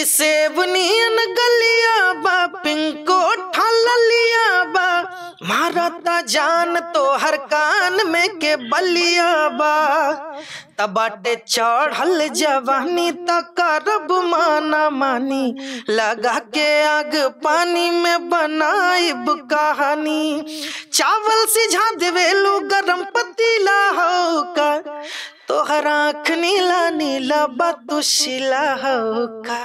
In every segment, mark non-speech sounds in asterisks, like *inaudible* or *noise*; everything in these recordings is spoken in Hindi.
इसे सेवनियन गलिया बा पिंको ठाल लिया बा मारता जान तो हर कान में के बलिया बा तबाटे चढ़ल जवानी तक रब माना मानी लगा के आग पानी में बनाइब कहानी चावल सिझा देवे लो गरम पतीला हो का तोहर आँख नीला नीला बतुशिला हो का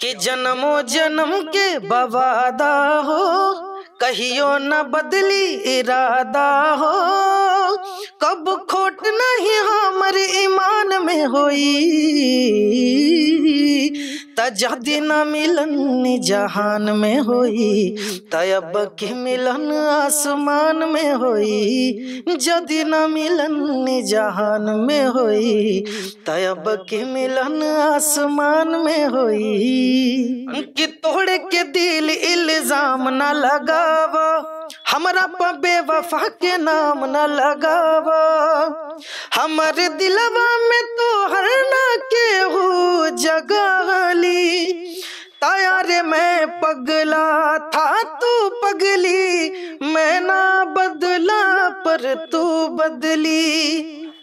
कि जन्मो जन्म के बवादा हो कहियो न बदली इरादा हो कब खोट नहीं हमर ईमान में होई तजद न मिलन जहान में होई तयब के मिलन आसमान में होई जदि न मिलन जहान में होई तयब के मिलन आसमान में होई कि तोड़े के दिल इल्जाम न लगावा हमारा पर बेवफा के नाम न लगावा हमारे दिलवा में तो हर ना के हो जगाली तैयार मैं पगला था तू पगली मैं ना बदला पर तू बदली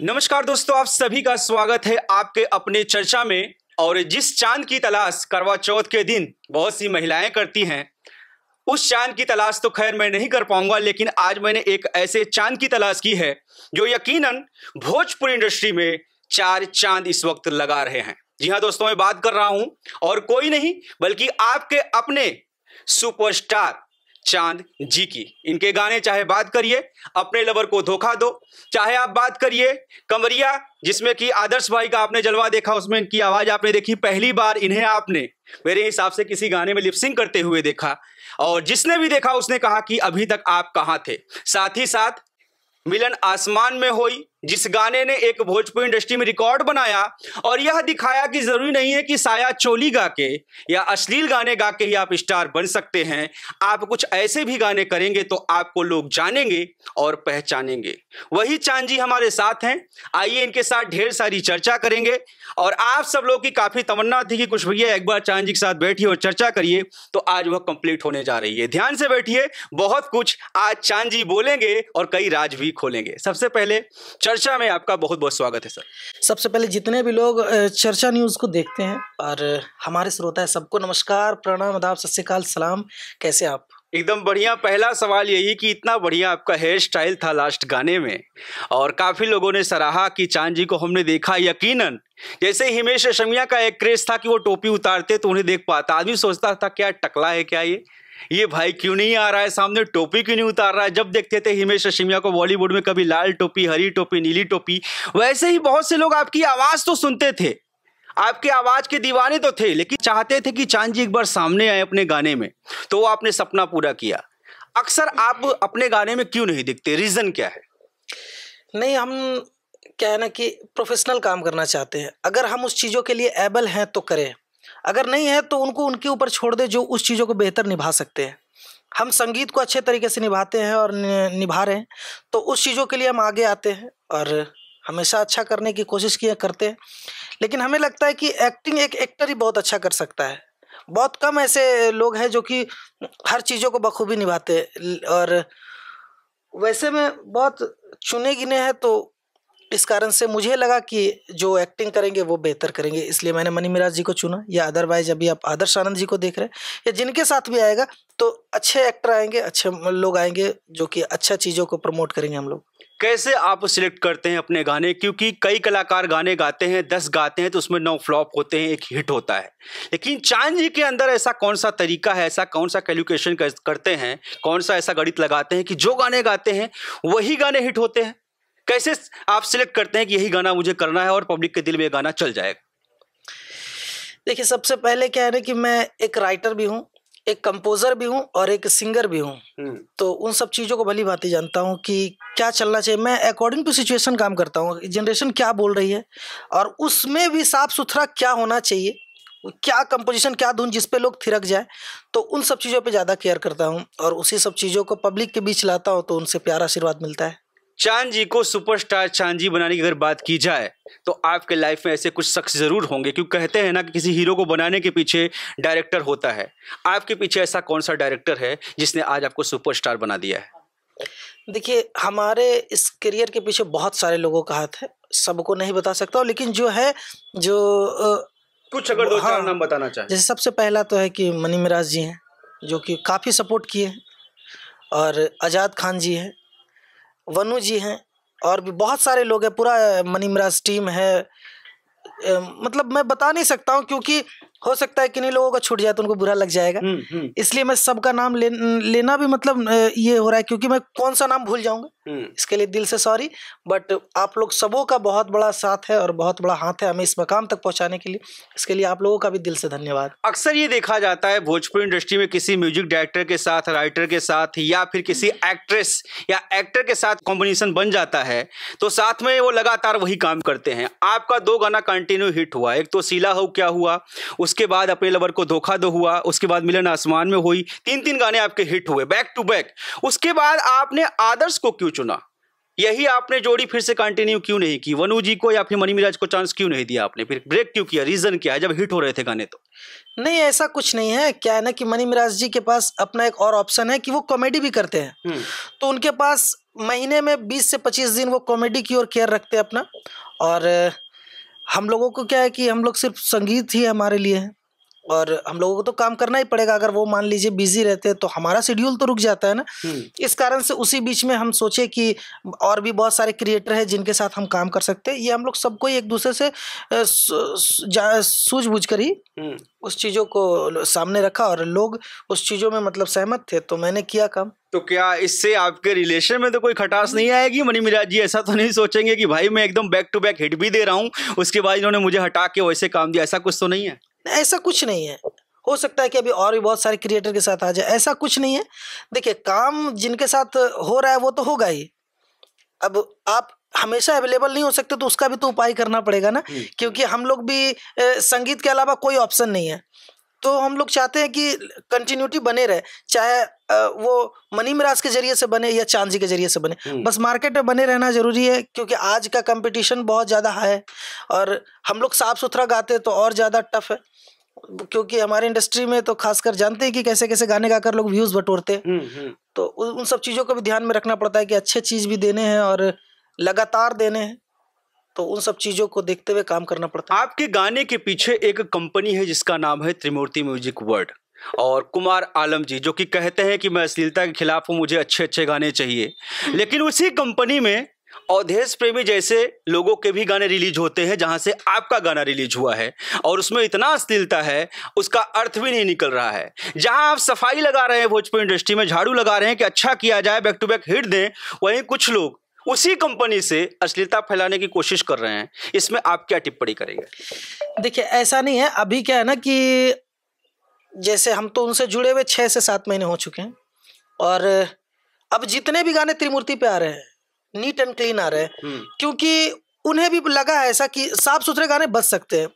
नमस्कार दोस्तों आप सभी का स्वागत है आपके अपने चर्चा में और जिस चांद की तलाश करवा चौथ के दिन बहुत सी महिलाएं करती हैं उस चांद की तलाश तो खैर मैं नहीं कर पाऊंगा लेकिन आज मैंने एक ऐसे चांद की तलाश की है जो यकीनन भोजपुर इंडस्ट्री में चार चांद इस वक्त लगा रहे हैं जी हाँ दोस्तों मैं बात कर रहा हूं और कोई नहीं बल्कि आपके अपने सुपरस्टार चांद जी की इनके गाने चाहे बात करिए अपने लवर को धोखा दो चाहे आप बात करिए कमरिया जिसमें कि आदर्श भाई का आपने जलवा देखा उसमें इनकी आवाज़ आपने देखी पहली बार इन्हें आपने मेरे हिसाब से किसी गाने में लिपसिंग करते हुए देखा और जिसने भी देखा उसने कहा कि अभी तक आप कहाँ थे साथ ही साथ मिलन आसमान में हो जिस गाने ने एक भोजपुरी इंडस्ट्री में रिकॉर्ड बनाया और यह दिखाया कि ज़रूरी नहीं है कि साया चोली गा के या अश्लील गाने गा के ही आप स्टार बन सकते हैं आप कुछ ऐसे भी गाने करेंगे तो आपको लोग जानेंगे और पहचानेंगे वही चांद जी हमारे साथ हैं आइए इनके साथ ढेर सारी चर्चा करेंगे और आप सब लोग की काफ़ी तमन्ना थी कि कुछ भैया एक बार चांद जी के साथ बैठिए और चर्चा करिए तो आज वह कंप्लीट होने जा रही है ध्यान से बैठिए बहुत कुछ आज चांद जी बोलेंगे और कई राज भी खोलेंगे सबसे पहले चर्चा में आपका बहुत बहुत स्वागत है सर सबसे पहले जितने भी लोग चर्चा न्यूज़ को देखते हैं और हमारे श्रोता है सबको नमस्कार प्रणाम आदाब सत श्रीकाल सलाम कैसे आप एकदम बढ़िया पहला सवाल यही कि इतना बढ़िया आपका हेयर स्टाइल था लास्ट गाने में और काफ़ी लोगों ने सराहा कि चांद जी को हमने देखा यकीनन जैसे हिमेश रेशमिया का एक क्रेज था कि वो टोपी उतारते तो उन्हें देख पाता आदमी सोचता था क्या टकला है क्या ये ये भाई क्यों नहीं आ रहा है सामने टोपी क्यों नहीं उतार रहा है जब देखते थे हिमेश रेशमिया को बॉलीवुड में कभी लाल टोपी हरी टोपी नीली टोपी वैसे ही बहुत से लोग आपकी आवाज तो सुनते थे आपके आवाज के दीवाने तो थे लेकिन चाहते थे कि चांद जी एक बार सामने आए अपने गाने में तो वो आपने सपना पूरा किया अक्सर आप अपने गाने में क्यों नहीं दिखते रीजन क्या है नहीं हम क्या है ना कि प्रोफेशनल काम करना चाहते हैं अगर हम उस चीज़ों के लिए एबल हैं तो करें अगर नहीं है तो उनको उनके ऊपर छोड़ दे जो उस चीज़ों को बेहतर निभा सकते हैं हम संगीत को अच्छे तरीके से निभाते हैं और निभा रहे हैं तो उस चीज़ों के लिए हम आगे आते हैं और हमेशा अच्छा करने की कोशिश किया करते हैं लेकिन हमें लगता है कि एक्टिंग एक एक्टर ही बहुत अच्छा कर सकता है बहुत कम ऐसे लोग हैं जो कि हर चीज़ों को बखूबी निभाते हैं और वैसे में बहुत चुने गिने हैं तो इस कारण से मुझे लगा कि जो एक्टिंग करेंगे वो बेहतर करेंगे इसलिए मैंने मनी मिराज जी को चुना या अदरवाइज अभी आप आदर्श आनंद जी को देख रहे हैं या जिनके साथ भी आएगा तो अच्छे एक्टर आएंगे अच्छे लोग आएंगे जो कि अच्छा चीज़ों को प्रमोट करेंगे हम लोग कैसे आप सिलेक्ट करते हैं अपने गाने क्योंकि कई कलाकार गाने गाते हैं दस गाते हैं तो उसमें नौ फ्लॉप होते हैं एक हिट होता है लेकिन चांद जी के अंदर ऐसा कौन सा तरीका है ऐसा कौन सा कैलकुलेशन करते हैं कौन सा ऐसा गणित लगाते हैं कि जो गाने गाते हैं वही गाने हिट होते हैं कैसे आप सिलेक्ट करते हैं कि यही गाना मुझे करना है और पब्लिक के दिल में ये गाना चल जाएगा देखिए सबसे पहले क्या है ना कि मैं एक राइटर भी हूँ एक कंपोजर भी हूँ और एक सिंगर भी हूँ हम्म। तो उन सब चीज़ों को भली भांति जानता हूँ कि क्या चलना चाहिए मैं अकॉर्डिंग टू सिचुएशन काम करता हूँ जनरेशन क्या बोल रही है और उसमें भी साफ सुथरा क्या होना चाहिए क्या कंपोजिशन क्या धुन जिस पे लोग थिरक जाए तो उन सब चीज़ों पे ज़्यादा केयर करता हूँ और उसी सब चीज़ों को पब्लिक के बीच लाता हूँ तो उनसे प्यार आशीर्वाद मिलता है चांद जी को सुपरस्टार चांद जी बनाने की अगर बात की जाए तो आपके लाइफ में ऐसे कुछ शख्स ज़रूर होंगे क्योंकि कहते हैं ना कि किसी हीरो को बनाने के पीछे डायरेक्टर होता है आपके पीछे ऐसा कौन सा डायरेक्टर है जिसने आज आपको सुपरस्टार बना दिया है देखिए हमारे इस करियर के पीछे बहुत सारे लोगों का हाथ है सबको नहीं बता सकता लेकिन जो है जो कुछ अगर दो हाँ, नाम बताना चाहिए जैसे सबसे पहला तो है कि मनी मिराज जी हैं जो कि काफ़ी सपोर्ट किए और आज़ाद खान जी हैं वनु जी हैं और भी बहुत सारे लोग हैं पूरा मनीमराज टीम है मतलब मैं बता नहीं सकता हूँ क्योंकि हो सकता है किन्हीं लोगों का छूट जाए तो उनको बुरा लग जाएगा हम्म, हम्म। इसलिए मैं सबका नाम ले, लेना भी मतलब ये हो रहा है क्योंकि मैं कौन सा नाम भूल जाऊंगा हम्म। इसके लिए दिल से सॉरी बट आप लोग सबों का बहुत बड़ा साथ है और बहुत बड़ा हाथ है हमें इस मकाम तक पहुंचाने के लिए इसके लिए आप लोगों का भी दिल से धन्यवाद अक्सर ये देखा जाता है भोजपुरी इंडस्ट्री में किसी म्यूजिक डायरेक्टर के साथ राइटर के साथ या फिर किसी एक्ट्रेस या एक्टर के साथ कॉम्बिनेशन बन जाता है तो साथ में वो लगातार वही काम करते हैं आपका दो गाना कंटिन्यू हिट हुआ एक तो सीला हो क्या हुआ उस उसके बाद अपने लवर को धोखा दो हुआ उसके बाद मिलन आसमान में हुई तीन तीन गाने आपके हिट हुए बैक टू बैक उसके बाद आपने आदर्श को क्यों चुना यही आपने जोड़ी फिर से कंटिन्यू क्यों नहीं की वनु जी को या फिर मनी मिराज को चांस क्यों नहीं दिया आपने फिर ब्रेक क्यों किया रीजन क्या है जब हिट हो रहे थे गाने तो नहीं ऐसा कुछ नहीं है क्या है ना कि मनी मिराज जी के पास अपना एक और ऑप्शन है कि वो कॉमेडी भी करते हैं हम्म। तो उनके पास महीने में बीस से पच्चीस दिन वो कॉमेडी की ओर केयर रखते हैं अपना और हम लोगों को क्या है कि हम लोग सिर्फ संगीत ही हमारे लिए है और हम लोगों को तो काम करना ही पड़ेगा अगर वो मान लीजिए बिजी रहते हैं तो हमारा शेड्यूल तो रुक जाता है ना हम्म। इस कारण से उसी बीच में हम सोचे कि और भी बहुत सारे क्रिएटर हैं जिनके साथ हम काम कर सकते हैं ये हम लोग सबको एक दूसरे से सूझबूझ कर ही हम्म। उस चीज़ों को सामने रखा और लोग उस चीज़ों में मतलब सहमत थे तो मैंने किया काम तो क्या इससे आपके रिलेशन में तो कोई खटास नहीं आएगी मनी मिराज जी ऐसा तो नहीं सोचेंगे कि भाई मैं एकदम बैक टू बैक हिट भी दे रहा हूँ उसके बाद इन्होंने मुझे हटा के वैसे काम दिया ऐसा कुछ तो नहीं है ऐसा कुछ नहीं है हो सकता है कि अभी और भी बहुत सारे क्रिएटर के साथ आ जाए ऐसा कुछ नहीं है देखिए काम जिनके साथ हो रहा है वो तो होगा ही अब आप हमेशा अवेलेबल नहीं हो सकते तो उसका भी तो उपाय करना पड़ेगा ना हम्म। क्योंकि हम लोग भी संगीत के अलावा कोई ऑप्शन नहीं है तो हम लोग चाहते हैं कि कंटिन्यूटी बने रहे चाहे वो मनी मिराज के जरिए से बने या चांद जी के जरिए से बने हम्म। बस मार्केट में बने रहना जरूरी है क्योंकि आज का कंपटीशन बहुत ज़्यादा हाई है और हम लोग साफ़ सुथरा गाते हैं तो और ज़्यादा टफ है क्योंकि हमारे इंडस्ट्री में तो खासकर जानते हैं कि कैसे कैसे गाने गाकर लोग व्यूज बटोरते हम्म, हम्म। तो उन सब चीज़ों को भी ध्यान में रखना पड़ता है कि अच्छे चीज़ भी देने हैं और लगातार देने हैं तो उन सब चीज़ों को देखते हुए काम करना पड़ता है आपके गाने के पीछे एक कंपनी है जिसका नाम है त्रिमूर्ति म्यूजिक वर्ल्ड और कुमार आलम जी जो कि कहते हैं कि मैं अश्लीलता के खिलाफ हूँ मुझे अच्छे अच्छे गाने चाहिए हम्म। लेकिन उसी कंपनी में अवधेश प्रेमी जैसे लोगों के भी गाने रिलीज होते हैं जहाँ से आपका गाना रिलीज हुआ है और उसमें इतना अश्लीलता है उसका अर्थ भी नहीं निकल रहा है जहाँ आप सफाई लगा रहे हैं भोजपुर इंडस्ट्री में झाड़ू लगा रहे हैं कि अच्छा किया जाए बैक टू बैक हिट दें वहीं कुछ लोग उसी कंपनी से अश्लीलता फैलाने की कोशिश कर रहे हैं इसमें आप क्या टिप्पणी करेंगे देखिए ऐसा नहीं है अभी क्या है ना कि जैसे हम तो उनसे जुड़े हुए छः से सात महीने हो चुके हैं और अब जितने भी गाने त्रिमूर्ति पे आ रहे हैं नीट एंड क्लीन आ रहे हैं हम्म। क्योंकि उन्हें भी लगा है ऐसा कि साफ सुथरे गाने बच सकते हैं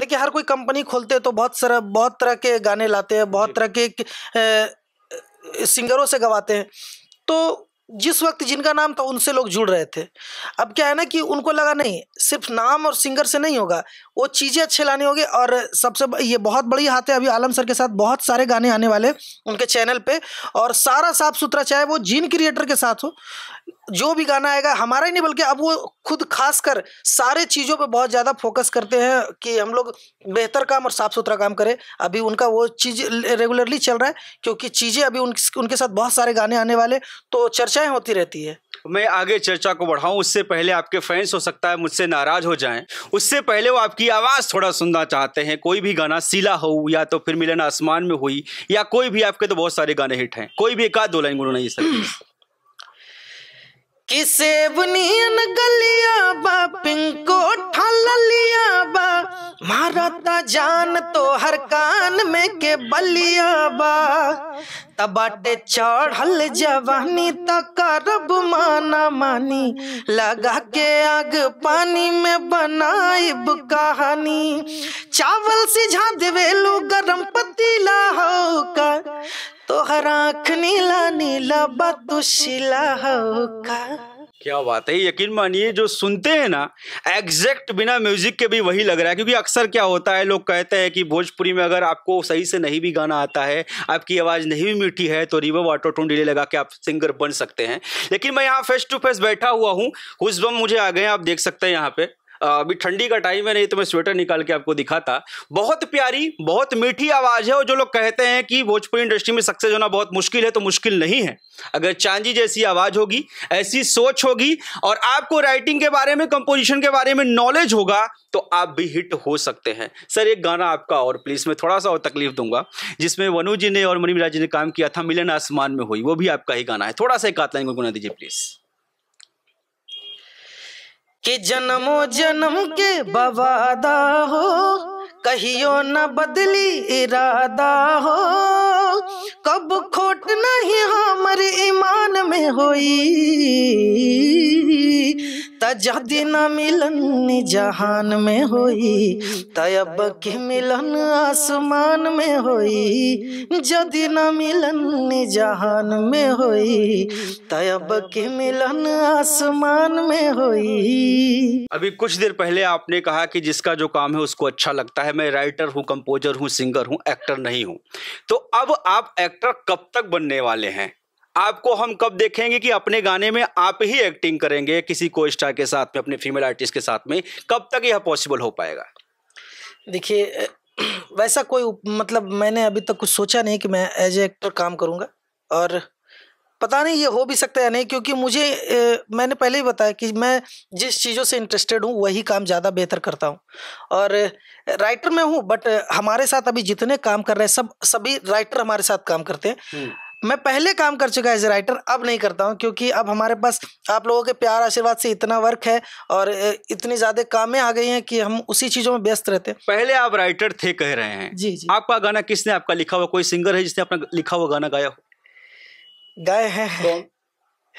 देखिए हर कोई कंपनी खोलते हैं तो बहुत सारा बहुत तरह के गाने लाते हैं बहुत तरह के सिंगरों से गवाते हैं तो जिस वक्त जिनका नाम था उनसे लोग जुड़ रहे थे अब क्या है ना कि उनको लगा नहीं सिर्फ नाम और सिंगर से नहीं होगा वो चीज़ें अच्छे लाने होंगे और सबसे ये बहुत बड़ी हाथ है अभी आलम सर के साथ बहुत सारे गाने आने वाले उनके चैनल पे और सारा साफ सुथरा चाहे वो जिन क्रिएटर के साथ हो जो भी गाना आएगा हमारा ही नहीं बल्कि अब वो खुद खासकर सारे चीज़ों पे बहुत ज़्यादा फोकस करते हैं कि हम लोग बेहतर काम और साफ़ सुथरा काम करें अभी उनका वो चीज़ रेगुलरली चल रहा है क्योंकि चीज़ें अभी उन, उनके साथ बहुत सारे गाने आने वाले तो चर्चाएं होती रहती है मैं आगे चर्चा को बढ़ाऊं उससे पहले आपके फैंस हो सकता है मुझसे नाराज हो जाएं उससे पहले वो आपकी आवाज़ थोड़ा सुनना चाहते हैं कोई भी गाना सीला हो या तो फिर मिलन आसमान में हुई या कोई भी आपके तो बहुत सारे गाने हिट हैं कोई भी एक आध दो लाइन गुनगुनाइए सकते किसे बुनियन गलिया बा पिंको ठल लिया बा मारता जान तो हर कान में के बलिया बा तबाटे चढ़ल जवानी त करब माना मानी लगा के आग पानी में बनाई कहानी चावल सिझा देवेलू गरम पतीला हो का तोहर आँख नीला नीला बतुशिला होगा क्या बात है यकीन मानिए जो सुनते हैं ना एग्जैक्ट बिना म्यूजिक के भी वही लग रहा है क्योंकि अक्सर क्या होता है लोग कहते हैं कि भोजपुरी में अगर आपको सही से नहीं भी गाना आता है आपकी आवाज़ नहीं भी मीठी है तो रिवो वाटर टून डिले लगा के आप सिंगर बन सकते हैं लेकिन मैं यहाँ फेस टू फेस बैठा हुआ हूँ कुछ बम मुझे आ गए आप देख सकते हैं यहाँ पे अभी ठंडी का टाइम है नहीं तो मैं स्वेटर निकाल के आपको दिखाता बहुत प्यारी बहुत मीठी आवाज़ है और जो लोग कहते हैं कि भोजपुरी इंडस्ट्री में सक्सेस होना बहुत मुश्किल है तो मुश्किल नहीं है अगर चांदी जैसी आवाज़ होगी ऐसी सोच होगी और आपको राइटिंग के बारे में कंपोजिशन के बारे में नॉलेज होगा तो आप भी हिट हो सकते हैं सर एक गाना आपका और प्लीज़ मैं थोड़ा सा और तकलीफ दूंगा जिसमें वनु जी ने और मनी जी ने काम किया था मिलन आसमान में हुई वो भी आपका ही गाना है थोड़ा सा एक आतलाइन गुना दीजिए प्लीज़ कि जन्मो जन्म के बवादा हो कहियो न बदली इरादा हो कब खोट नहीं हमर ईमान में होई तजदी न मिलन जहान में होई तयब के मिलन आसमान में होई जदि न मिलन जहान में होई तयब के मिलन आसमान में होई अभी कुछ देर पहले आपने कहा कि जिसका जो काम है उसको अच्छा लगता है मैं राइटर हूँ कंपोजर हूँ सिंगर हूँ एक्टर नहीं हूँ तो अब आप एक्टर कब तक बनने वाले हैं आपको हम कब देखेंगे कि अपने गाने में आप ही एक्टिंग करेंगे किसी को स्टार के साथ में अपने फीमेल आर्टिस्ट के साथ में कब तक यह पॉसिबल हो पाएगा देखिए *clears throat* वैसा कोई मतलब मैंने अभी तक कुछ सोचा नहीं कि मैं एज ए एक्टर काम करूँगा और पता नहीं ये हो भी सकता या नहीं क्योंकि मुझे ए, मैंने पहले ही बताया कि मैं जिस चीज़ों से इंटरेस्टेड हूँ वही काम ज़्यादा बेहतर करता हूँ और राइटर में हूँ बट हमारे साथ अभी जितने काम कर रहे हैं सब सभी राइटर हमारे साथ काम करते हैं हम्म। मैं पहले काम कर चुका एज ए राइटर अब नहीं करता हूँ क्योंकि अब हमारे पास आप लोगों के प्यार आशीर्वाद से इतना वर्क है और इतनी ज़्यादा कामें आ गई हैं कि हम उसी चीज़ों में व्यस्त रहते हैं पहले आप राइटर थे कह रहे हैं जी जी आपका गाना किसने आपका लिखा हुआ कोई सिंगर है जिसने अपना लिखा हुआ गाना गाया हो गए हैं कौन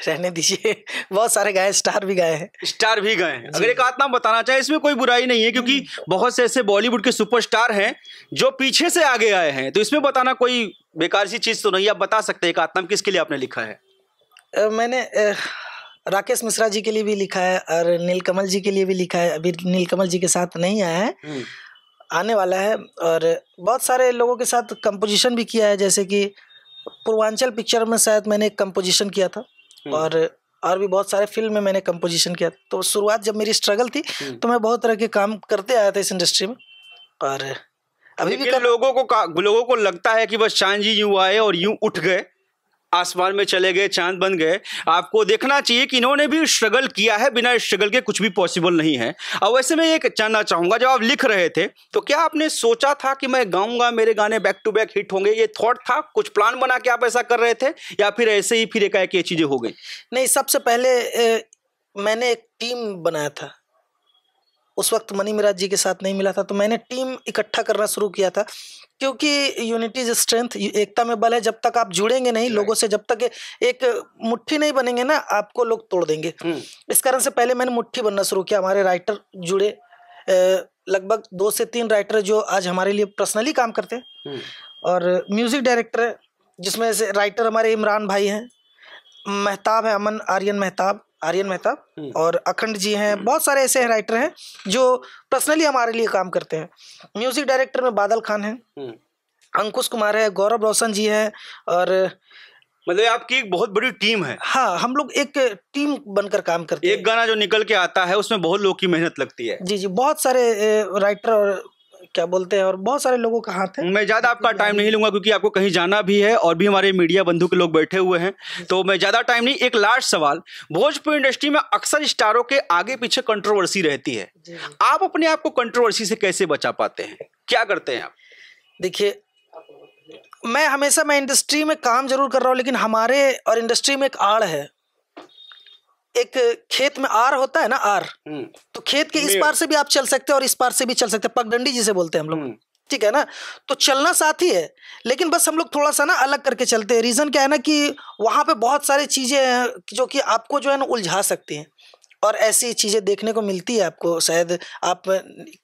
रहने दीजिए बहुत सारे गए स्टार भी गए हैं स्टार भी गए हैं अगर एक आत्मा बताना चाहे इसमें कोई बुराई नहीं है क्योंकि हम्म। बहुत से ऐसे बॉलीवुड के सुपरस्टार हैं जो पीछे से आगे आए हैं तो इसमें बताना कोई बेकार सी चीज़ तो नहीं आप बता सकते हैं एक आत्मा किसके लिए आपने लिखा है मैंने राकेश मिश्रा जी के लिए भी लिखा है और नीलकमल जी के लिए भी लिखा है अभी नीलकमल जी के साथ नहीं आया है हम्म। आने वाला है और बहुत सारे लोगों के साथ कंपोजिशन भी किया है जैसे कि पूर्वांचल पिक्चर में शायद मैंने कंपोजिशन किया था हम्म। और और भी बहुत सारे फिल्म में मैंने कंपोजिशन किया था तो शुरुआत जब मेरी स्ट्रगल थी हम्म। तो मैं बहुत तरह के काम करते आया था इस इंडस्ट्री में और अभी भी कर... लोगों को लोगों को लगता है कि बस शान जी यूँ आए और यूँ उठ गए आसमान में चले गए चांद बन गए आपको देखना चाहिए कि इन्होंने भी स्ट्रगल किया है बिना स्ट्रगल के कुछ भी पॉसिबल नहीं है और वैसे मैं ये जानना चाहूँगा जब आप लिख रहे थे तो क्या आपने सोचा था कि मैं गाऊंगा मेरे गाने बैक टू बैक हिट होंगे ये थॉट था कुछ प्लान बना के आप ऐसा कर रहे थे या फिर ऐसे ही फिर एकाएक ये चीज़ें हो गई नहीं सबसे पहले ए, मैंने एक टीम बनाया था उस वक्त मनी मिराज जी के साथ नहीं मिला था तो मैंने टीम इकट्ठा करना शुरू किया था क्योंकि यूनिटी इज स्ट्रेंथ एकता में बल है जब तक आप जुड़ेंगे नहीं लोगों से जब तक एक मुट्ठी नहीं बनेंगे ना आपको लोग तोड़ देंगे हम्म। इस कारण से पहले मैंने मुट्ठी बनना शुरू किया हमारे राइटर जुड़े लगभग दो से तीन राइटर जो आज हमारे लिए पर्सनली काम करते हैं हम्म। और म्यूजिक डायरेक्टर है जिसमें से राइटर हमारे इमरान भाई हैं महताब है अमन आर्यन महताब आर्यन मेहता हम्म। और अखंड जी हैं बहुत सारे ऐसे राइटर हैं जो पर्सनली हमारे लिए काम करते हैं म्यूजिक डायरेक्टर में बादल खान हैं हम्म। अंकुश कुमार है गौरव रोशन जी हैं और मतलब आपकी एक बहुत बड़ी टीम है हाँ हम लोग एक टीम बनकर काम करते हैं एक गाना जो निकल के आता है उसमें बहुत लोग की मेहनत लगती है जी जी बहुत सारे राइटर और क्या बोलते हैं और बहुत सारे लोगों का हाथ है मैं ज़्यादा आपका टाइम नहीं लूंगा क्योंकि आपको कहीं जाना भी है और भी हमारे मीडिया बंधु के लोग बैठे हुए हैं तो मैं ज़्यादा टाइम नहीं एक लास्ट सवाल भोजपुर इंडस्ट्री में अक्सर स्टारों के आगे पीछे कंट्रोवर्सी रहती है आप अपने आप को कंट्रोवर्सी से कैसे बचा पाते हैं क्या करते हैं आप देखिए मैं हमेशा मैं इंडस्ट्री में काम जरूर कर रहा हूँ लेकिन हमारे और इंडस्ट्री में एक आड़ है एक खेत में आर होता है ना आर हम्म। तो खेत के इस पार से भी आप चल सकते हैं और इस पार से भी चल सकते हैं पगडंडी जिसे बोलते हैं हम लोग हम्म। ठीक है ना तो चलना साथ ही है लेकिन बस हम लोग थोड़ा सा ना अलग करके चलते हैं रीज़न क्या है ना कि वहां पे बहुत सारी चीज़ें हैं जो कि आपको जो है ना उलझा सकती हैं और ऐसी चीज़ें देखने को मिलती है आपको शायद आप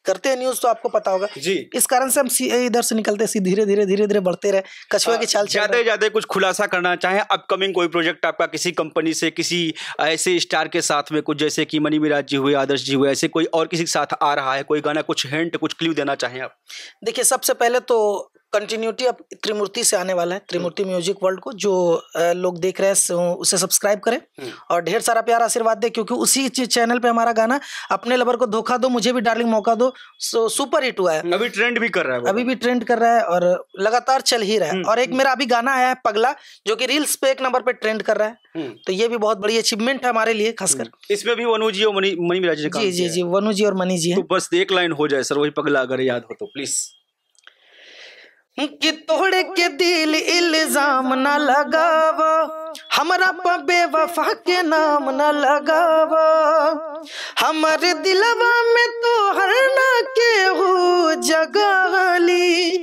करते हैं न्यूज़ तो आपको पता होगा जी इस कारण से हम इधर से निकलते हैं धीरे धीरे धीरे धीरे बढ़ते रहे कछुआ हाँ, की चाल ज़्यादा ज़्यादा कुछ खुलासा करना चाहें अपकमिंग कोई प्रोजेक्ट आपका किसी कंपनी से किसी ऐसे स्टार के साथ में कुछ जैसे कि मनी मिराज जी हुए आदर्श जी हुए ऐसे कोई और किसी के साथ आ रहा है कोई गाना कुछ हैंट कुछ क्ल्यू देना चाहें आप देखिए सबसे पहले तो कंटिन्यूटी अब त्रिमूर्ति से आने वाला है त्रिमूर्ति म्यूजिक हम्म। वर्ल्ड को जो लोग देख रहे हैं उसे सब्सक्राइब करें हम्म। और ढेर सारा प्यार आशीर्वाद दे क्योंकि उसी चैनल पे हमारा गाना अपने लवर को धोखा दो मुझे भी डार्लिंग मौका दो सुपर हिट हुआ है अभी ट्रेंड भी कर रहा है अभी भी ट्रेंड कर रहा है और लगातार चल ही रहा है हम्म। और एक मेरा अभी गाना आया है पगला जो की रील्स पे एक नंबर पे ट्रेंड कर रहा है तो ये भी बहुत बड़ी अचीवमेंट है हमारे लिए खासकर इसमें भी वनु जी और मनी मनी जी जी जी वनु जी और मनी जी तो बस एक लाइन हो जाए सर वही पगला अगर याद हो तो प्लीज कि तोड़े के दिल इल्जाम न लगावा हमारा पर बेवफा के नाम न लगावा हमारे दिलवा में तो हर ना के हो जगाली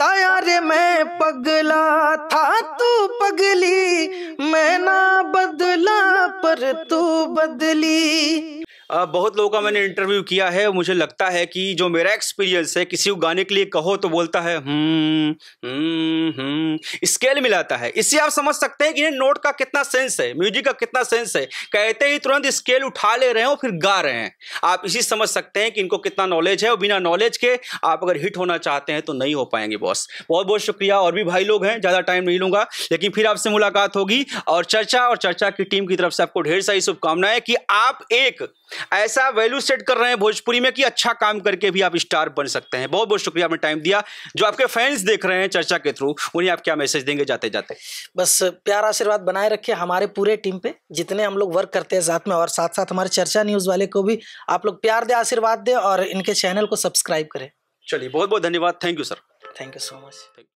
तयारे मैं पगला था तू पगली मैं ना बदला पर तू बदली बहुत लोगों का मैंने इंटरव्यू किया है मुझे लगता है कि जो मेरा एक्सपीरियंस है किसी को गाने के लिए कहो तो बोलता है स्केल हम्म, हम्म, हम्म। मिलाता है इससे आप समझ सकते हैं कि इन्हें नोट का कितना सेंस है म्यूजिक का कितना सेंस है कहते ही तुरंत स्केल उठा ले रहे हैं और फिर गा रहे हैं आप इसी समझ सकते हैं कि इनको कितना नॉलेज है और बिना नॉलेज के आप अगर हिट होना चाहते हैं तो नहीं हो पाएंगे बॉस बहुत बहुत शुक्रिया और भी भाई लोग हैं ज़्यादा टाइम नहीं लूँगा लेकिन फिर आपसे मुलाकात होगी और चर्चा और चर्चा की टीम की तरफ से आपको ढेर सारी शुभकामनाएं कि आप एक ऐसा वैल्यू सेट कर रहे हैं भोजपुरी में कि अच्छा काम करके भी आप स्टार बन सकते हैं बहुत बहुत शुक्रिया आपने टाइम दिया जो आपके फैंस देख रहे हैं चर्चा के थ्रू उन्हें आप क्या मैसेज देंगे जाते जाते बस प्यार आशीर्वाद बनाए रखिए हमारे पूरे टीम पे जितने हम लोग वर्क करते हैं साथ में और साथ साथ हमारे चर्चा न्यूज़ वाले को भी आप लोग प्यार दे आशीर्वाद दे और इनके चैनल को सब्सक्राइब करें चलिए बहुत बहुत धन्यवाद thank you sir thank you so much